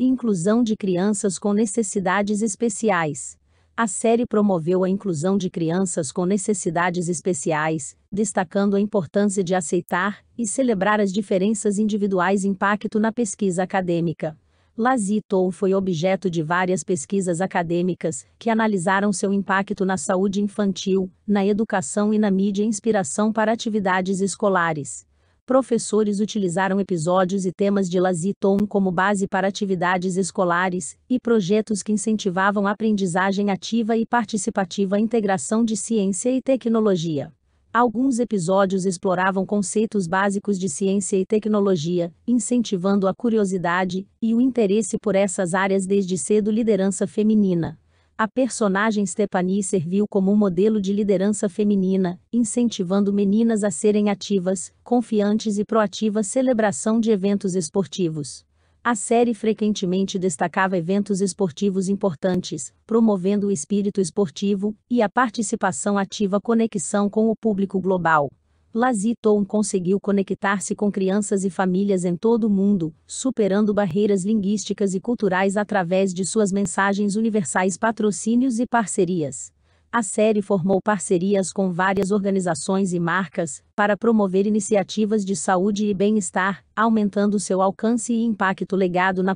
Inclusão de crianças com necessidades especiais. A série promoveu a inclusão de crianças com necessidades especiais, destacando a importância de aceitar e celebrar as diferenças individuais impacto na pesquisa acadêmica. Lazitou foi objeto de várias pesquisas acadêmicas que analisaram seu impacto na saúde infantil, na educação e na mídia inspiração para atividades escolares professores utilizaram episódios e temas de Laziton como base para atividades escolares e projetos que incentivavam a aprendizagem ativa e participativa à integração de ciência e tecnologia. Alguns episódios exploravam conceitos básicos de ciência e tecnologia, incentivando a curiosidade e o interesse por essas áreas desde cedo liderança feminina a personagem Stephanie serviu como um modelo de liderança feminina, incentivando meninas a serem ativas, confiantes e proativas celebração de eventos esportivos. A série frequentemente destacava eventos esportivos importantes, promovendo o espírito esportivo e a participação ativa conexão com o público global. Laziton conseguiu conectar-se com crianças e famílias em todo o mundo, superando barreiras linguísticas e culturais através de suas mensagens universais, patrocínios e parcerias. A série formou parcerias com várias organizações e marcas para promover iniciativas de saúde e bem-estar, aumentando seu alcance e impacto legado na